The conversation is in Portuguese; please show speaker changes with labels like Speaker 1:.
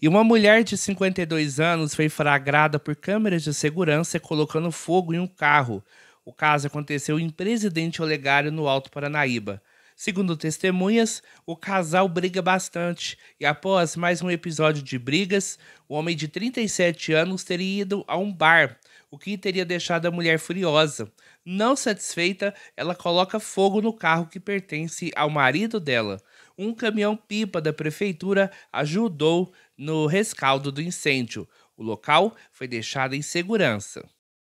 Speaker 1: E uma mulher de 52 anos foi flagrada por câmeras de segurança colocando fogo em um carro. O caso aconteceu em Presidente Olegário, no Alto Paranaíba. Segundo testemunhas, o casal briga bastante e após mais um episódio de brigas, o homem de 37 anos teria ido a um bar, o que teria deixado a mulher furiosa. Não satisfeita, ela coloca fogo no carro que pertence ao marido dela um caminhão-pipa da prefeitura ajudou no rescaldo do incêndio. O local foi deixado em segurança.